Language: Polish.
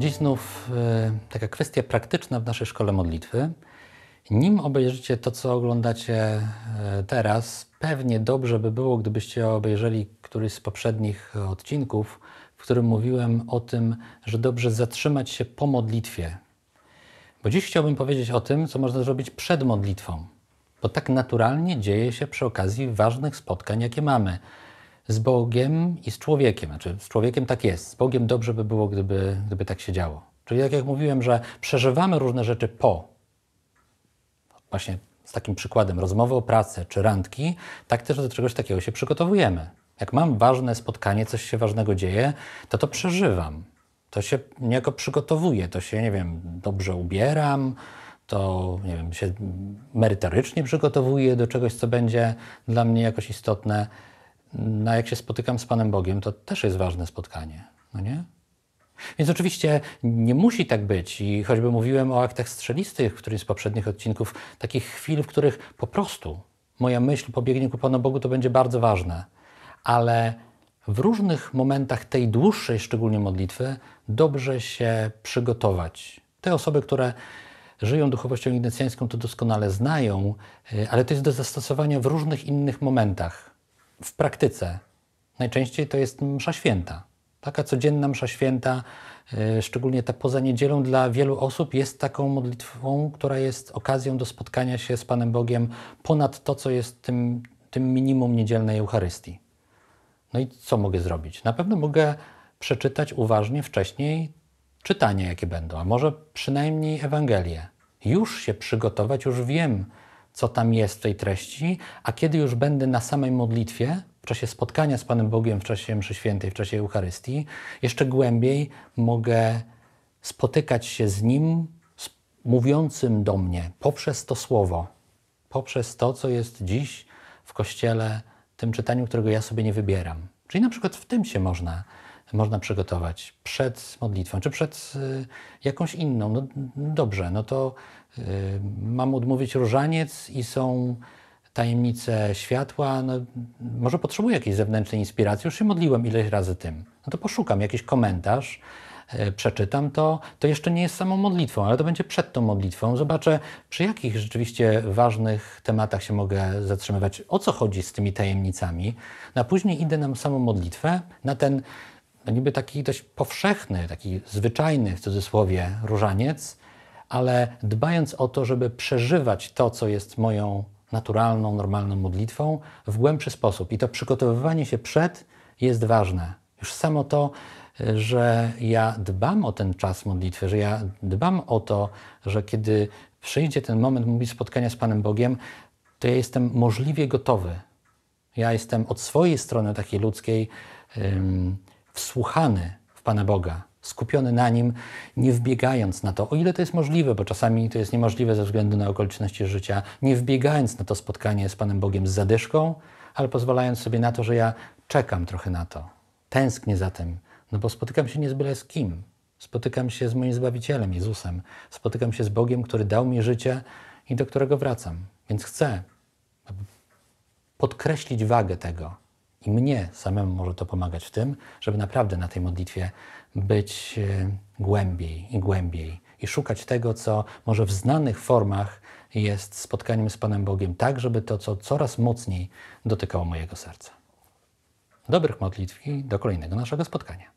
Dziś znów e, taka kwestia praktyczna w naszej szkole modlitwy. Nim obejrzycie to, co oglądacie e, teraz, pewnie dobrze by było, gdybyście obejrzeli któryś z poprzednich odcinków, w którym mówiłem o tym, że dobrze zatrzymać się po modlitwie. Bo dziś chciałbym powiedzieć o tym, co można zrobić przed modlitwą, bo tak naturalnie dzieje się przy okazji ważnych spotkań, jakie mamy z Bogiem i z człowiekiem. Znaczy, z człowiekiem tak jest, z Bogiem dobrze by było, gdyby, gdyby tak się działo. Czyli tak jak mówiłem, że przeżywamy różne rzeczy po, właśnie z takim przykładem rozmowy o pracy czy randki, tak też do czegoś takiego się przygotowujemy. Jak mam ważne spotkanie, coś się ważnego dzieje, to to przeżywam. To się niejako przygotowuję, to się, nie wiem, dobrze ubieram, to nie wiem, się merytorycznie przygotowuję do czegoś, co będzie dla mnie jakoś istotne. Na no, jak się spotykam z Panem Bogiem, to też jest ważne spotkanie, no nie? Więc oczywiście nie musi tak być i choćby mówiłem o aktach strzelistych w którymś z poprzednich odcinków, takich chwil, w których po prostu moja myśl pobiegnie ku Panu Bogu, to będzie bardzo ważne. Ale w różnych momentach tej dłuższej, szczególnie modlitwy, dobrze się przygotować. Te osoby, które żyją duchowością ignacjańską, to doskonale znają, y, ale to jest do zastosowania w różnych innych momentach w praktyce najczęściej to jest msza święta. Taka codzienna msza święta, e, szczególnie ta poza niedzielą, dla wielu osób jest taką modlitwą, która jest okazją do spotkania się z Panem Bogiem ponad to, co jest tym, tym minimum niedzielnej Eucharystii. No i co mogę zrobić? Na pewno mogę przeczytać uważnie wcześniej czytania, jakie będą, a może przynajmniej Ewangelię. Już się przygotować, już wiem, co tam jest w tej treści, a kiedy już będę na samej modlitwie, w czasie spotkania z Panem Bogiem, w czasie mszy świętej, w czasie Eucharystii, jeszcze głębiej mogę spotykać się z Nim, z mówiącym do mnie poprzez to słowo, poprzez to, co jest dziś w kościele, tym czytaniu, którego ja sobie nie wybieram. Czyli na przykład w tym się można można przygotować przed modlitwą czy przed y, jakąś inną. No, dobrze, no to y, mam odmówić różaniec i są tajemnice światła. No, może potrzebuję jakiejś zewnętrznej inspiracji, już się modliłem ileś razy tym. No to poszukam jakiś komentarz, y, przeczytam to, to jeszcze nie jest samą modlitwą, ale to będzie przed tą modlitwą. Zobaczę, przy jakich rzeczywiście ważnych tematach się mogę zatrzymywać, o co chodzi z tymi tajemnicami. No, a później idę na samą modlitwę, na ten no niby taki dość powszechny, taki zwyczajny w cudzysłowie różaniec, ale dbając o to, żeby przeżywać to, co jest moją naturalną, normalną modlitwą w głębszy sposób. I to przygotowywanie się przed jest ważne. Już samo to, że ja dbam o ten czas modlitwy, że ja dbam o to, że kiedy przyjdzie ten moment mówi spotkania z Panem Bogiem, to ja jestem możliwie gotowy. Ja jestem od swojej strony takiej ludzkiej wsłuchany w Pana Boga, skupiony na Nim, nie wbiegając na to, o ile to jest możliwe, bo czasami to jest niemożliwe ze względu na okoliczności życia, nie wbiegając na to spotkanie z Panem Bogiem z zadyszką, ale pozwalając sobie na to, że ja czekam trochę na to, tęsknię za tym, no bo spotykam się nie z z kim. Spotykam się z moim Zbawicielem, Jezusem. Spotykam się z Bogiem, który dał mi życie i do którego wracam. Więc chcę podkreślić wagę tego, i mnie samemu może to pomagać w tym, żeby naprawdę na tej modlitwie być y, głębiej i głębiej i szukać tego, co może w znanych formach jest spotkaniem z Panem Bogiem, tak, żeby to, co coraz mocniej dotykało mojego serca. Dobrych modlitw i do kolejnego naszego spotkania.